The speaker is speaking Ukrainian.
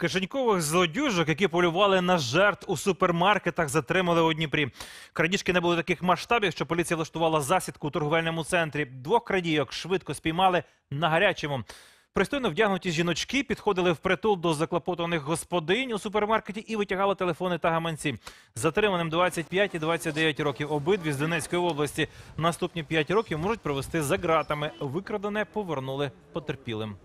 Кишенькових злодюжок, які полювали на жертв у супермаркетах, затримали у Дніпрі. Крадіжки не були таких масштабів, що поліція влаштувала засідку у торговельному центрі. Двох крадійок швидко спіймали на гарячому. Пристойно вдягнуті жіночки підходили в притул до заклопотаних господинь у супермаркеті і витягали телефони та гаманці. Затриманим 25 і 29 років. Обидві з Донецької області наступні 5 років можуть провести за ґратами. Викрадене повернули потерпілим.